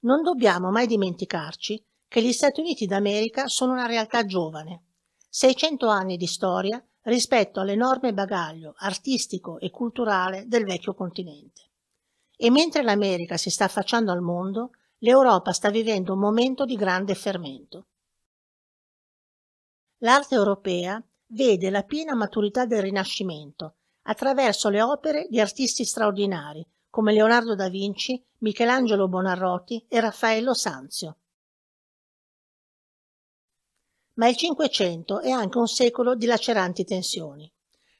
Non dobbiamo mai dimenticarci che gli Stati Uniti d'America sono una realtà giovane. 600 anni di storia rispetto all'enorme bagaglio artistico e culturale del vecchio continente. E mentre l'America si sta affacciando al mondo, l'Europa sta vivendo un momento di grande fermento. L'arte europea vede la piena maturità del Rinascimento attraverso le opere di artisti straordinari come Leonardo da Vinci, Michelangelo Bonarroti e Raffaello Sanzio. Ma il Cinquecento è anche un secolo di laceranti tensioni.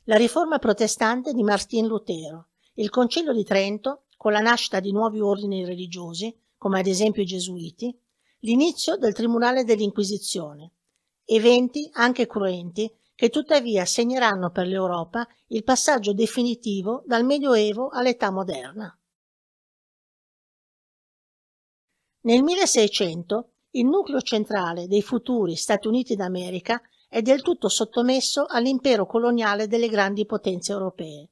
La riforma protestante di Martin Lutero, il Concilio di Trento, con la nascita di nuovi ordini religiosi, come ad esempio i Gesuiti, l'inizio del Tribunale dell'Inquisizione, eventi anche cruenti che tuttavia segneranno per l'Europa il passaggio definitivo dal Medioevo all'età moderna. Nel 1600 il nucleo centrale dei futuri Stati Uniti d'America è del tutto sottomesso all'impero coloniale delle grandi potenze europee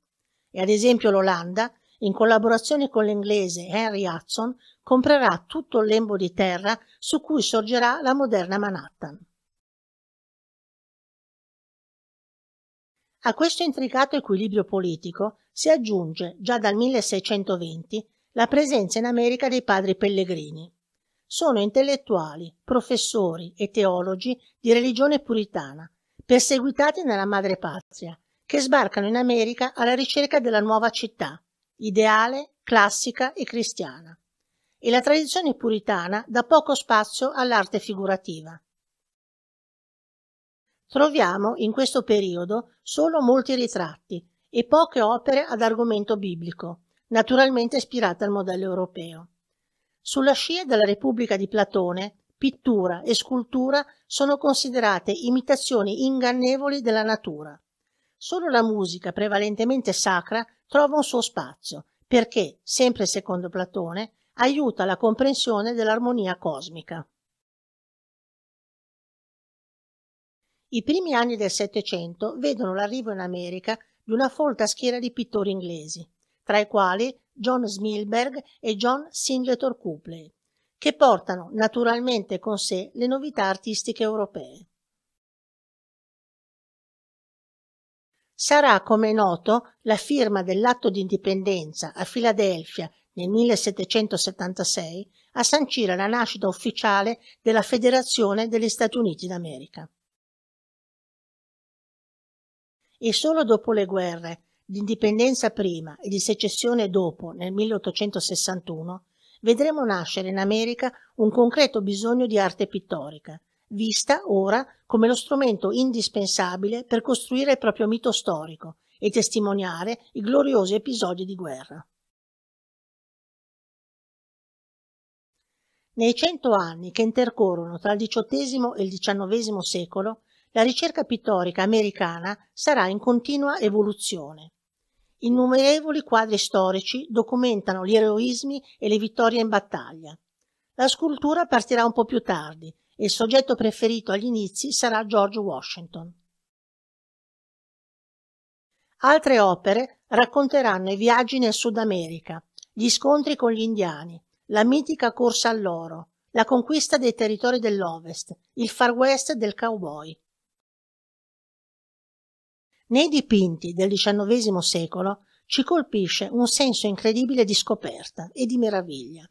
e ad esempio l'Olanda, in collaborazione con l'inglese Henry Hudson, comprerà tutto il lembo di terra su cui sorgerà la moderna Manhattan. A questo intricato equilibrio politico si aggiunge, già dal 1620, la presenza in America dei padri pellegrini. Sono intellettuali, professori e teologi di religione puritana, perseguitati nella madrepatria, che sbarcano in America alla ricerca della nuova città, ideale, classica e cristiana. E la tradizione puritana dà poco spazio all'arte figurativa. Troviamo in questo periodo solo molti ritratti e poche opere ad argomento biblico, naturalmente ispirate al modello europeo. Sulla scia della Repubblica di Platone, pittura e scultura sono considerate imitazioni ingannevoli della natura. Solo la musica, prevalentemente sacra, trova un suo spazio, perché, sempre secondo Platone, aiuta la comprensione dell'armonia cosmica. I primi anni del Settecento vedono l'arrivo in America di una folta schiera di pittori inglesi, tra i quali John Smilberg e John Singletor Copley, che portano naturalmente con sé le novità artistiche europee. Sarà, come è noto, la firma dell'atto di indipendenza a Filadelfia nel 1776 a sancire la nascita ufficiale della Federazione degli Stati Uniti d'America e solo dopo le guerre, d'indipendenza prima e di secessione dopo, nel 1861, vedremo nascere in America un concreto bisogno di arte pittorica, vista ora come lo strumento indispensabile per costruire il proprio mito storico e testimoniare i gloriosi episodi di guerra. Nei cento anni che intercorrono tra il XVIII e il XIX secolo, la ricerca pittorica americana sarà in continua evoluzione. Innumerevoli quadri storici documentano gli eroismi e le vittorie in battaglia. La scultura partirà un po' più tardi e il soggetto preferito agli inizi sarà George Washington. Altre opere racconteranno i viaggi nel Sud America, gli scontri con gli indiani, la mitica corsa all'oro, la conquista dei territori dell'Ovest, il far west del cowboy. Nei dipinti del XIX secolo ci colpisce un senso incredibile di scoperta e di meraviglia.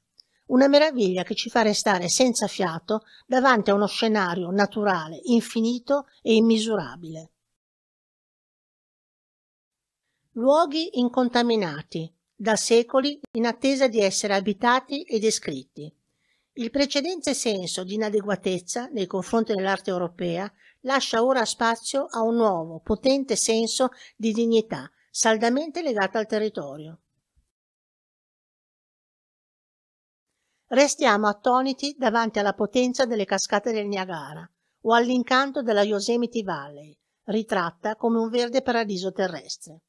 Una meraviglia che ci fa restare senza fiato davanti a uno scenario naturale, infinito e immisurabile. Luoghi incontaminati, da secoli in attesa di essere abitati e descritti. Il precedente senso di inadeguatezza nei confronti dell'arte europea lascia ora spazio a un nuovo, potente senso di dignità, saldamente legata al territorio. Restiamo attoniti davanti alla potenza delle cascate del Niagara o all'incanto della Yosemite Valley, ritratta come un verde paradiso terrestre.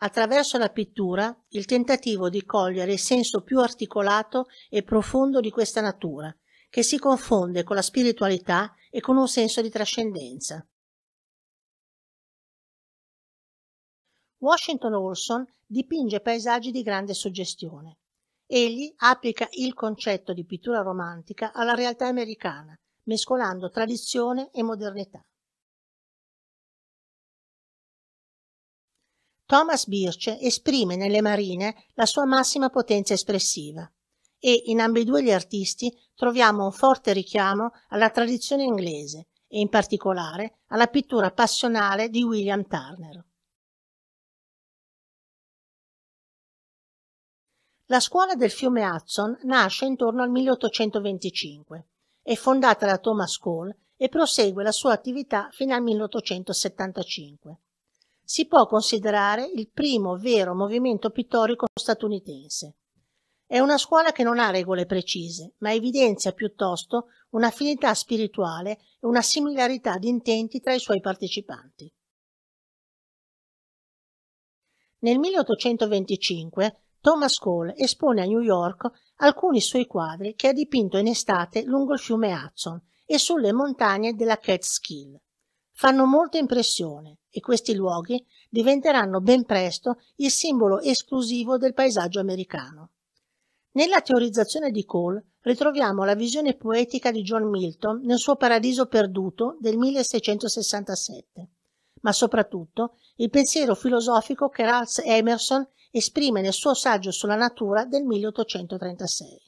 attraverso la pittura il tentativo di cogliere il senso più articolato e profondo di questa natura che si confonde con la spiritualità e con un senso di trascendenza. Washington Olson dipinge paesaggi di grande suggestione. Egli applica il concetto di pittura romantica alla realtà americana, mescolando tradizione e modernità. Thomas Birch esprime nelle marine la sua massima potenza espressiva e in ambedue gli artisti troviamo un forte richiamo alla tradizione inglese e in particolare alla pittura passionale di William Turner. La scuola del fiume Hudson nasce intorno al 1825, è fondata da Thomas Cole e prosegue la sua attività fino al 1875. Si può considerare il primo vero movimento pittorico statunitense. È una scuola che non ha regole precise, ma evidenzia piuttosto un'affinità spirituale e una similarità di intenti tra i suoi partecipanti. Nel 1825 Thomas Cole espone a New York alcuni suoi quadri che ha dipinto in estate lungo il fiume Hudson e sulle montagne della Catskill. Fanno molta impressione e questi luoghi diventeranno ben presto il simbolo esclusivo del paesaggio americano. Nella teorizzazione di Cole ritroviamo la visione poetica di John Milton nel suo Paradiso perduto del 1667, ma soprattutto il pensiero filosofico che Ralph Emerson esprime nel suo saggio sulla natura del 1836.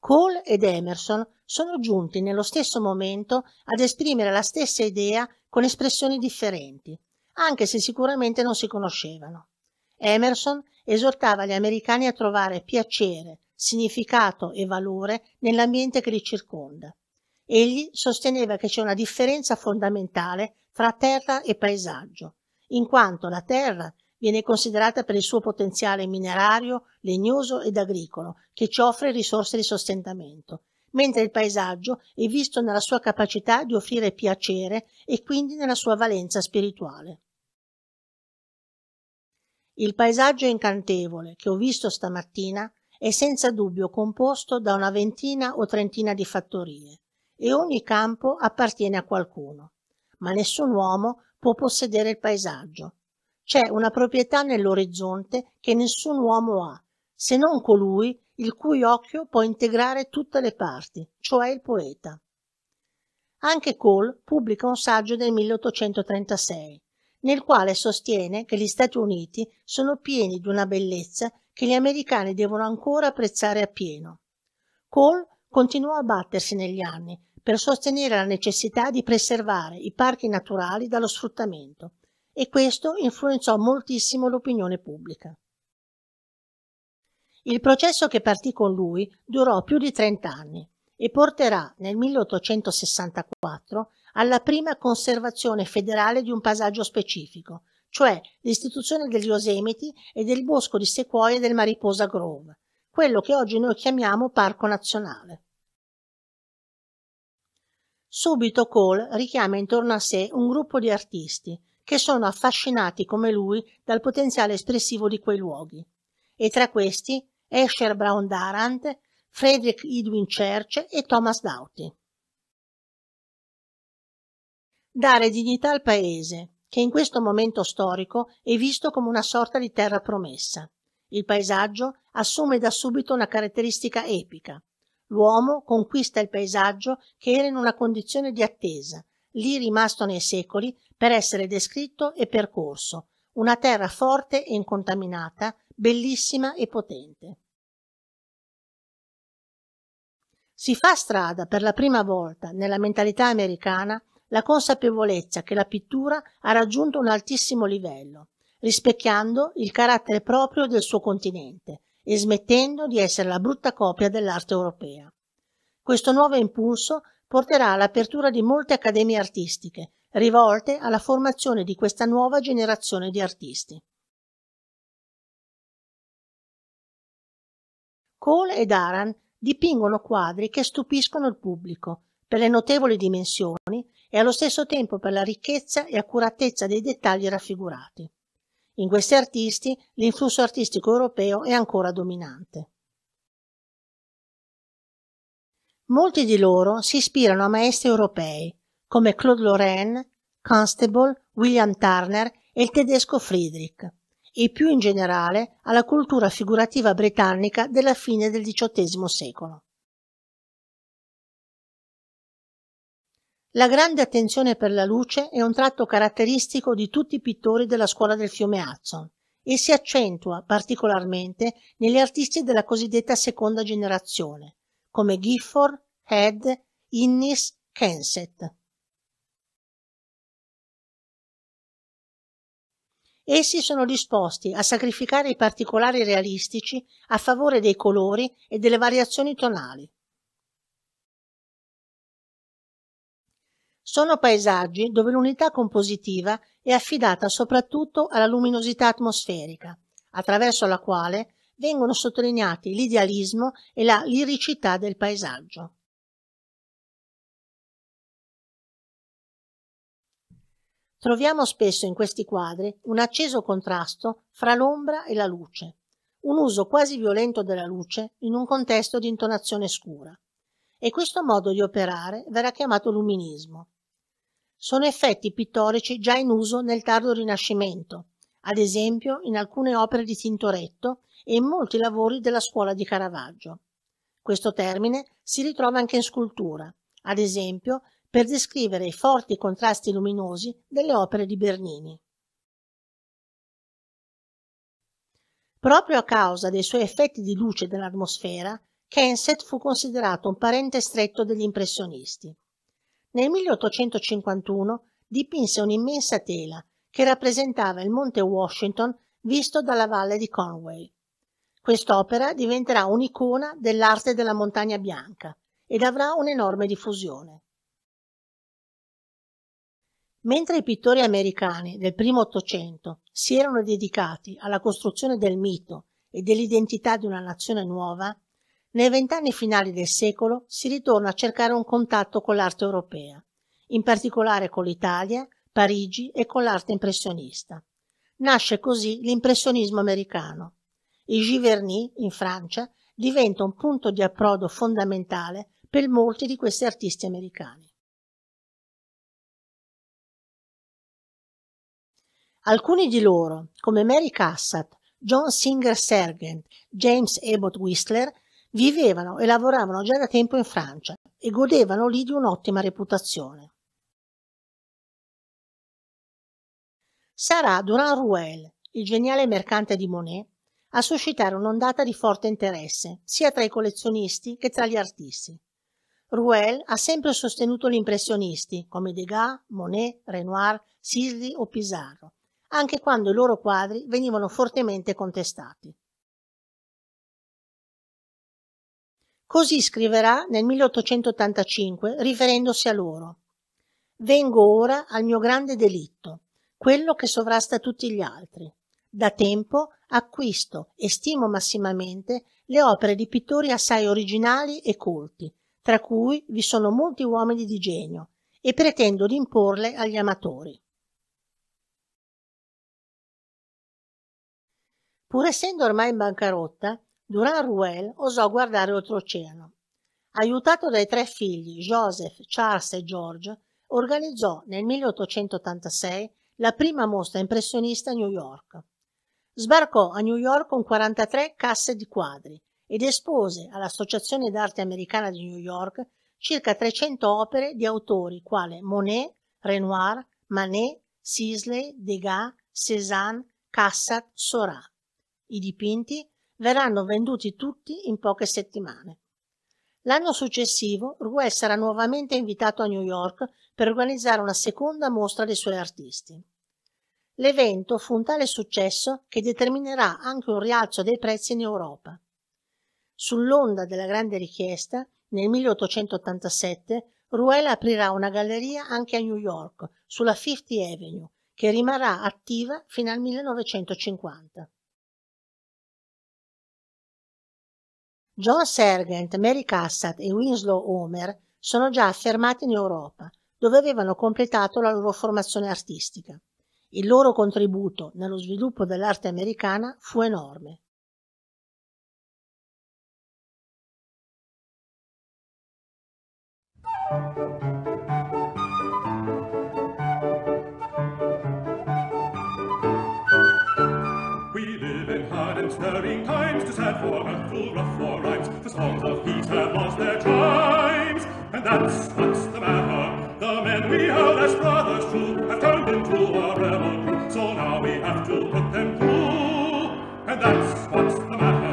Cole ed Emerson sono giunti nello stesso momento ad esprimere la stessa idea con espressioni differenti, anche se sicuramente non si conoscevano. Emerson esortava gli americani a trovare piacere, significato e valore nell'ambiente che li circonda. Egli sosteneva che c'è una differenza fondamentale tra terra e paesaggio, in quanto la terra viene considerata per il suo potenziale minerario, legnoso ed agricolo, che ci offre risorse di sostentamento, mentre il paesaggio è visto nella sua capacità di offrire piacere e quindi nella sua valenza spirituale. Il paesaggio incantevole che ho visto stamattina è senza dubbio composto da una ventina o trentina di fattorie e ogni campo appartiene a qualcuno, ma nessun uomo può possedere il paesaggio. C'è una proprietà nell'orizzonte che nessun uomo ha, se non colui il cui occhio può integrare tutte le parti, cioè il poeta. Anche Cole pubblica un saggio del 1836, nel quale sostiene che gli Stati Uniti sono pieni di una bellezza che gli americani devono ancora apprezzare appieno. Cole continuò a battersi negli anni per sostenere la necessità di preservare i parchi naturali dallo sfruttamento e questo influenzò moltissimo l'opinione pubblica. Il processo che partì con lui durò più di trent'anni e porterà nel 1864 alla prima conservazione federale di un paesaggio specifico, cioè l'istituzione degli Osemiti e del bosco di sequoie del Mariposa Grove, quello che oggi noi chiamiamo Parco Nazionale. Subito Cole richiama intorno a sé un gruppo di artisti che sono affascinati come lui dal potenziale espressivo di quei luoghi. E tra questi Escher Brown Darant, Frederick Edwin Church e Thomas Doughty dare dignità al paese, che in questo momento storico è visto come una sorta di terra promessa. Il paesaggio assume da subito una caratteristica epica. L'uomo conquista il paesaggio che era in una condizione di attesa, lì rimasto nei secoli per essere descritto e percorso, una terra forte e incontaminata, bellissima e potente. Si fa strada per la prima volta nella mentalità americana la consapevolezza che la pittura ha raggiunto un altissimo livello, rispecchiando il carattere proprio del suo continente e smettendo di essere la brutta copia dell'arte europea. Questo nuovo impulso porterà all'apertura di molte accademie artistiche, rivolte alla formazione di questa nuova generazione di artisti. Cole e Daran dipingono quadri che stupiscono il pubblico per le notevoli dimensioni e allo stesso tempo per la ricchezza e accuratezza dei dettagli raffigurati. In questi artisti l'influsso artistico europeo è ancora dominante. Molti di loro si ispirano a maestri europei come Claude Lorraine, Constable, William Turner e il tedesco Friedrich, e più in generale alla cultura figurativa britannica della fine del XVIII secolo. La grande attenzione per la luce è un tratto caratteristico di tutti i pittori della scuola del fiume Hudson e si accentua particolarmente negli artisti della cosiddetta seconda generazione, come Gifford, Head, Innis, Kensett. Essi sono disposti a sacrificare i particolari realistici a favore dei colori e delle variazioni tonali. Sono paesaggi dove l'unità compositiva è affidata soprattutto alla luminosità atmosferica, attraverso la quale vengono sottolineati l'idealismo e la liricità del paesaggio. Troviamo spesso in questi quadri un acceso contrasto fra l'ombra e la luce, un uso quasi violento della luce in un contesto di intonazione scura. E questo modo di operare verrà chiamato luminismo sono effetti pittorici già in uso nel tardo Rinascimento, ad esempio in alcune opere di Tintoretto e in molti lavori della scuola di Caravaggio. Questo termine si ritrova anche in scultura, ad esempio per descrivere i forti contrasti luminosi delle opere di Bernini. Proprio a causa dei suoi effetti di luce dell'atmosfera, Kenseth fu considerato un parente stretto degli impressionisti. Nel 1851 dipinse un'immensa tela che rappresentava il monte Washington visto dalla valle di Conway. Quest'opera diventerà un'icona dell'arte della montagna bianca ed avrà un'enorme diffusione. Mentre i pittori americani del primo Ottocento si erano dedicati alla costruzione del mito e dell'identità di una nazione nuova, nei vent'anni finali del secolo si ritorna a cercare un contatto con l'arte europea, in particolare con l'Italia, Parigi e con l'arte impressionista. Nasce così l'impressionismo americano. Il Giverny, in Francia, diventa un punto di approdo fondamentale per molti di questi artisti americani. Alcuni di loro, come Mary Cassatt, John Singer Sargent, James Abbott Whistler, vivevano e lavoravano già da tempo in Francia e godevano lì di un'ottima reputazione. Sarà Durand Ruel, il geniale mercante di Monet, a suscitare un'ondata di forte interesse sia tra i collezionisti che tra gli artisti. Ruel ha sempre sostenuto gli impressionisti come Degas, Monet, Renoir, Sisley o Pizarro, anche quando i loro quadri venivano fortemente contestati. Così scriverà nel 1885 riferendosi a loro. Vengo ora al mio grande delitto, quello che sovrasta tutti gli altri. Da tempo acquisto e stimo massimamente le opere di pittori assai originali e colti, tra cui vi sono molti uomini di genio, e pretendo di imporle agli amatori. Pur essendo ormai in bancarotta, Durand Ruel osò guardare oltreoceano. Aiutato dai tre figli, Joseph, Charles e George, organizzò nel 1886 la prima mostra impressionista a New York. Sbarcò a New York con 43 casse di quadri ed espose all'Associazione d'arte americana di New York circa 300 opere di autori quali Monet, Renoir, Manet, Sisley, Degas, Cézanne, Cassatt, Sora. I dipinti verranno venduti tutti in poche settimane. L'anno successivo Rouet sarà nuovamente invitato a New York per organizzare una seconda mostra dei suoi artisti. L'evento fu un tale successo che determinerà anche un rialzo dei prezzi in Europa. Sull'onda della grande richiesta, nel 1887, Ruel aprirà una galleria anche a New York, sulla Fifth Avenue, che rimarrà attiva fino al 1950. John Sergent, Mary Cassatt e Winslow Homer sono già affermati in Europa, dove avevano completato la loro formazione artistica. Il loro contributo nello sviluppo dell'arte americana fu enorme. We live in hard and stirring times to sad for songs of peace have lost their chimes. And that's what's the matter. The men we held as brothers true have turned into a rebel crew. So now we have to put them through. And that's what's the matter.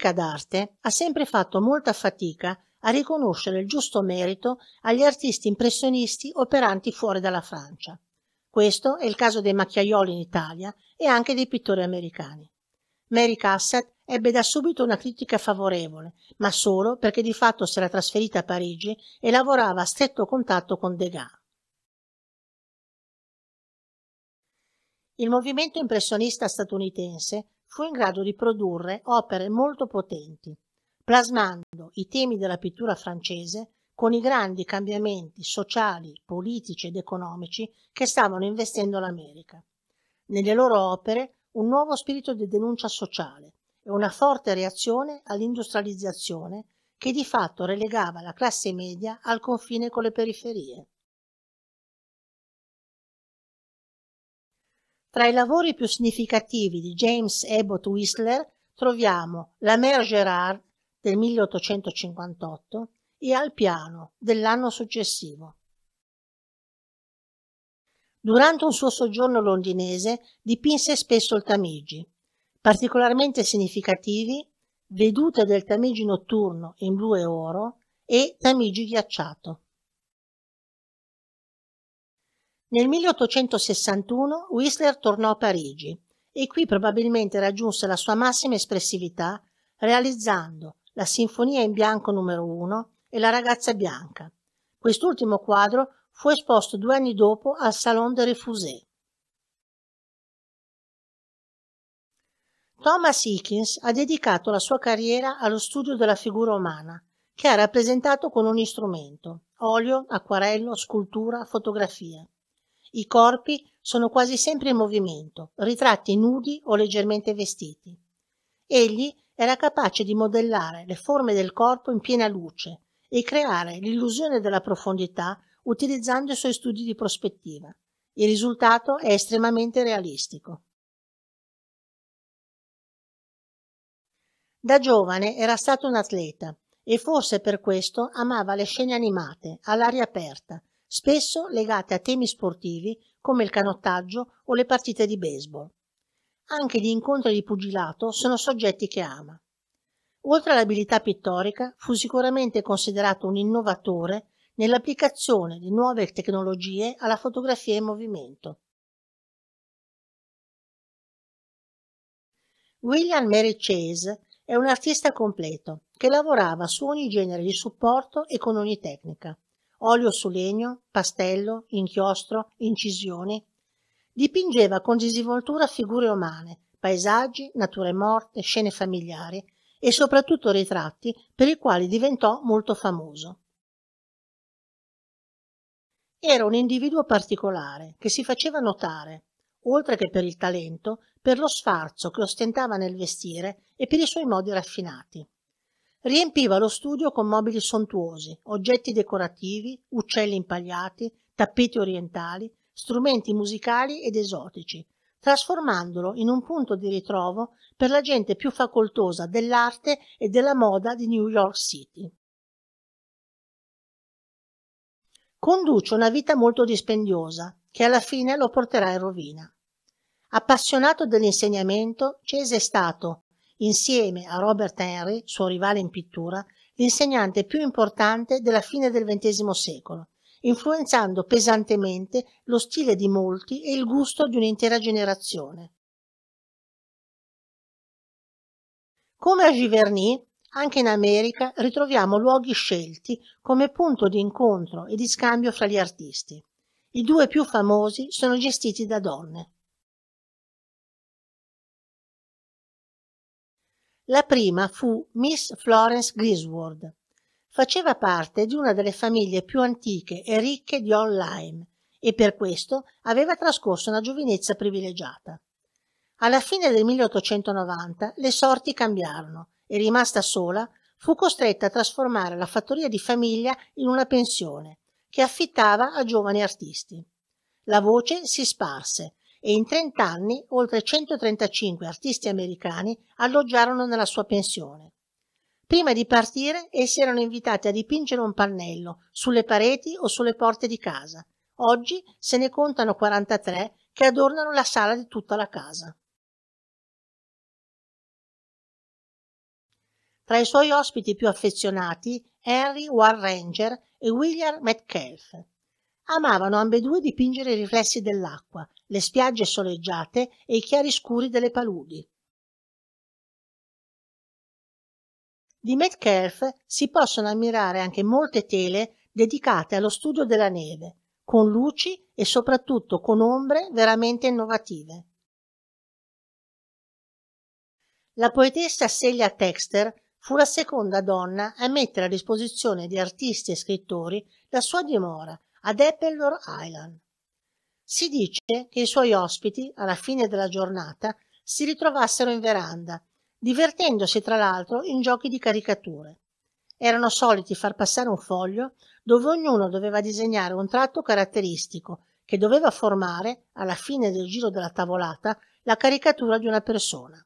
critica d'arte ha sempre fatto molta fatica a riconoscere il giusto merito agli artisti impressionisti operanti fuori dalla Francia. Questo è il caso dei macchiaioli in Italia e anche dei pittori americani. Mary Cassatt ebbe da subito una critica favorevole, ma solo perché di fatto si era trasferita a Parigi e lavorava a stretto contatto con Degas. Il movimento impressionista statunitense fu in grado di produrre opere molto potenti, plasmando i temi della pittura francese con i grandi cambiamenti sociali, politici ed economici che stavano investendo l'America. Nelle loro opere un nuovo spirito di denuncia sociale e una forte reazione all'industrializzazione che di fatto relegava la classe media al confine con le periferie. Tra i lavori più significativi di James Abbott Whistler troviamo La Mère Gérard del 1858 e Al piano dell'anno successivo. Durante un suo soggiorno londinese dipinse spesso il Tamigi. Particolarmente significativi vedute del Tamigi notturno in blu e oro e Tamigi ghiacciato. Nel 1861 Whistler tornò a Parigi e qui probabilmente raggiunse la sua massima espressività realizzando la Sinfonia in bianco numero 1 e la ragazza bianca. Quest'ultimo quadro fu esposto due anni dopo al Salon de Refusé. Thomas Higgins ha dedicato la sua carriera allo studio della figura umana, che ha rappresentato con un istrumento, olio, acquarello, scultura, fotografia. I corpi sono quasi sempre in movimento, ritratti nudi o leggermente vestiti. Egli era capace di modellare le forme del corpo in piena luce e creare l'illusione della profondità utilizzando i suoi studi di prospettiva. Il risultato è estremamente realistico. Da giovane era stato un atleta e forse per questo amava le scene animate, all'aria aperta, spesso legate a temi sportivi come il canottaggio o le partite di baseball. Anche gli incontri di pugilato sono soggetti che ama. Oltre all'abilità pittorica, fu sicuramente considerato un innovatore nell'applicazione di nuove tecnologie alla fotografia in movimento. William Mary Chase è un artista completo che lavorava su ogni genere di supporto e con ogni tecnica olio su legno, pastello, inchiostro, incisioni. Dipingeva con disinvoltura figure umane, paesaggi, nature morte, scene familiari e soprattutto ritratti per i quali diventò molto famoso. Era un individuo particolare che si faceva notare, oltre che per il talento, per lo sfarzo che ostentava nel vestire e per i suoi modi raffinati. Riempiva lo studio con mobili sontuosi, oggetti decorativi, uccelli impagliati, tappeti orientali, strumenti musicali ed esotici, trasformandolo in un punto di ritrovo per la gente più facoltosa dell'arte e della moda di New York City. Conduce una vita molto dispendiosa, che alla fine lo porterà in rovina. Appassionato dell'insegnamento, Cese è stato, insieme a Robert Henry, suo rivale in pittura, l'insegnante più importante della fine del XX secolo, influenzando pesantemente lo stile di molti e il gusto di un'intera generazione. Come a Giverny, anche in America ritroviamo luoghi scelti come punto di incontro e di scambio fra gli artisti. I due più famosi sono gestiti da donne. La prima fu Miss Florence Griswold. Faceva parte di una delle famiglie più antiche e ricche di Online e per questo aveva trascorso una giovinezza privilegiata. Alla fine del 1890 le sorti cambiarono e rimasta sola fu costretta a trasformare la fattoria di famiglia in una pensione che affittava a giovani artisti. La voce si sparse e in 30 anni oltre 135 artisti americani alloggiarono nella sua pensione. Prima di partire, essi erano invitati a dipingere un pannello sulle pareti o sulle porte di casa. Oggi se ne contano 43 che adornano la sala di tutta la casa. Tra i suoi ospiti più affezionati, Henry Warranger e William Metcalfe. Amavano ambedue dipingere i riflessi dell'acqua le spiagge soleggiate e i chiaroscuri delle paludi. Di Metcalfe si possono ammirare anche molte tele dedicate allo studio della neve, con luci e soprattutto con ombre veramente innovative. La poetessa Celia Texter fu la seconda donna a mettere a disposizione di artisti e scrittori la sua dimora ad Appledore Island. Si dice che i suoi ospiti, alla fine della giornata, si ritrovassero in veranda, divertendosi tra l'altro in giochi di caricature. Erano soliti far passare un foglio dove ognuno doveva disegnare un tratto caratteristico che doveva formare, alla fine del giro della tavolata, la caricatura di una persona.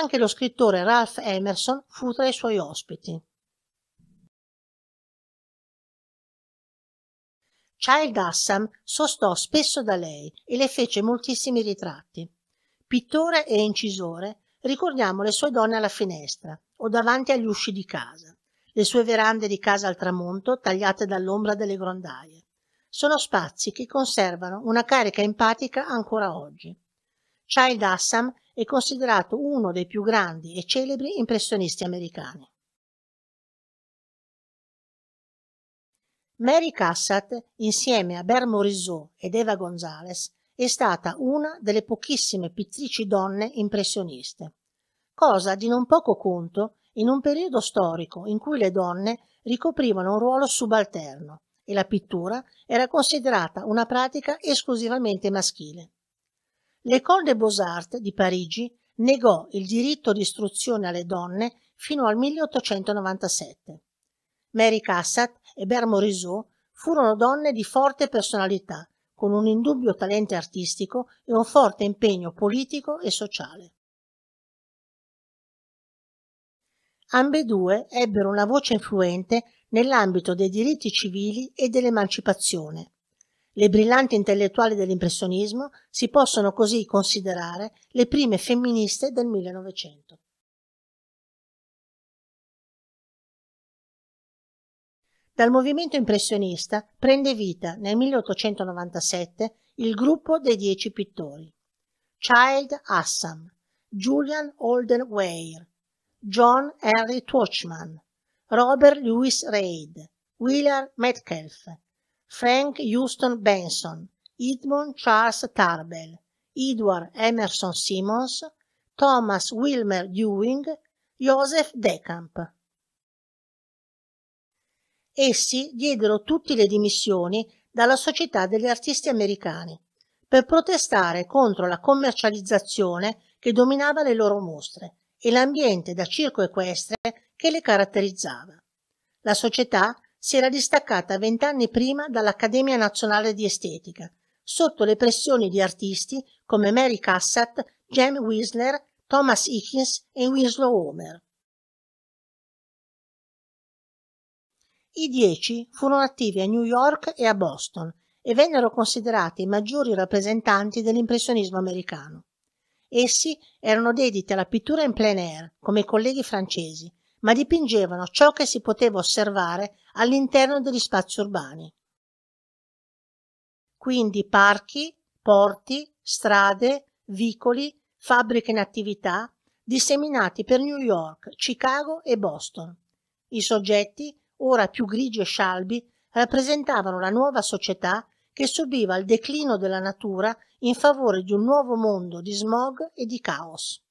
Anche lo scrittore Ralph Emerson fu tra i suoi ospiti. Child Assam sostò spesso da lei e le fece moltissimi ritratti. Pittore e incisore, ricordiamo le sue donne alla finestra o davanti agli usci di casa, le sue verande di casa al tramonto tagliate dall'ombra delle grondaie. Sono spazi che conservano una carica empatica ancora oggi. Child Assam è considerato uno dei più grandi e celebri impressionisti americani. Mary Cassatt, insieme a Ber Morisot ed Eva Gonzales, è stata una delle pochissime pittrici donne impressioniste, cosa di non poco conto in un periodo storico in cui le donne ricoprivano un ruolo subalterno e la pittura era considerata una pratica esclusivamente maschile. L'École des Beaux-Arts di Parigi negò il diritto di istruzione alle donne fino al 1897. Mary Cassatt e Bermorisot furono donne di forte personalità, con un indubbio talento artistico e un forte impegno politico e sociale. Ambedue ebbero una voce influente nell'ambito dei diritti civili e dell'emancipazione. Le brillanti intellettuali dell'impressionismo si possono così considerare le prime femministe del 1900. Dal movimento impressionista prende vita nel 1897 il gruppo dei dieci pittori. Child Assam, Julian Holden Weir, John Henry Twatchman, Robert Louis Reid, Willard Metcalf, Frank Houston Benson, Edmund Charles Tarbell, Edward Emerson Simmons, Thomas Wilmer Ewing, Joseph Decamp essi diedero tutti le dimissioni dalla Società degli Artisti Americani per protestare contro la commercializzazione che dominava le loro mostre e l'ambiente da circo equestre che le caratterizzava. La società si era distaccata vent'anni prima dall'Accademia Nazionale di Estetica, sotto le pressioni di artisti come Mary Cassatt, Jem Wisner, Thomas Higgins e Winslow Homer. I dieci furono attivi a New York e a Boston e vennero considerati i maggiori rappresentanti dell'impressionismo americano. Essi erano dediti alla pittura in plein air, come i colleghi francesi, ma dipingevano ciò che si poteva osservare all'interno degli spazi urbani. Quindi parchi, porti, strade, vicoli, fabbriche in attività, disseminati per New York, Chicago e Boston. I soggetti ora più grigi e scialbi, rappresentavano la nuova società che subiva il declino della natura in favore di un nuovo mondo di smog e di caos.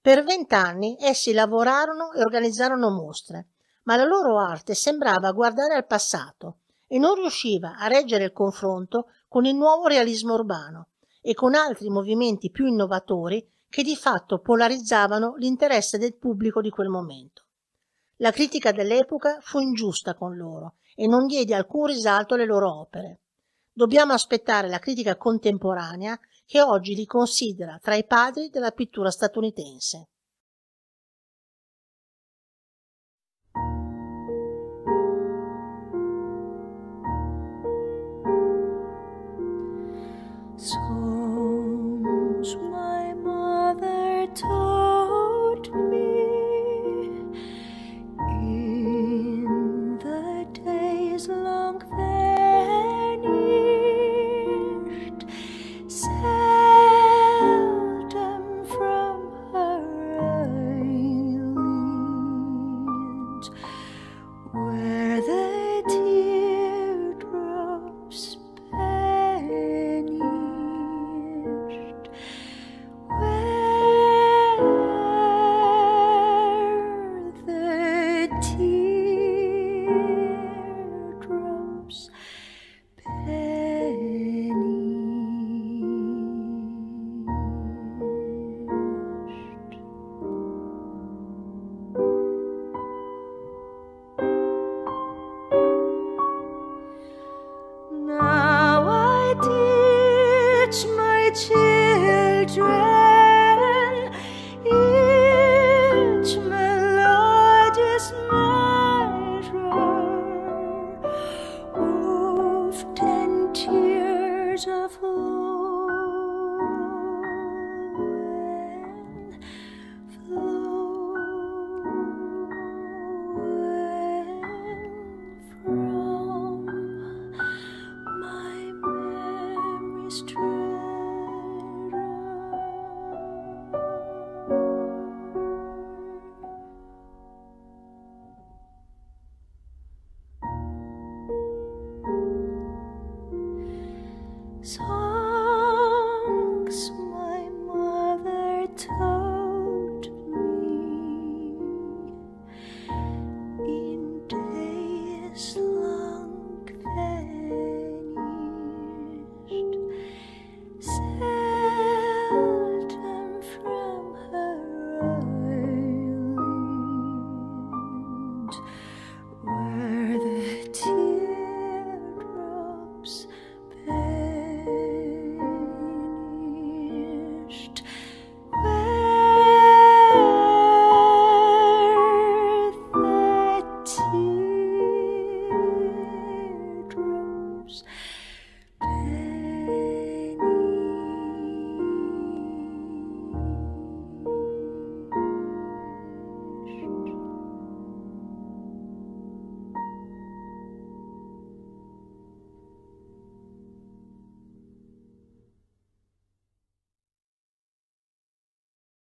Per vent'anni essi lavorarono e organizzarono mostre, ma la loro arte sembrava guardare al passato e non riusciva a reggere il confronto con il nuovo realismo urbano e con altri movimenti più innovatori che di fatto polarizzavano l'interesse del pubblico di quel momento. La critica dell'epoca fu ingiusta con loro e non diede alcun risalto alle loro opere. Dobbiamo aspettare la critica contemporanea che oggi li considera tra i padri della pittura statunitense. So Children.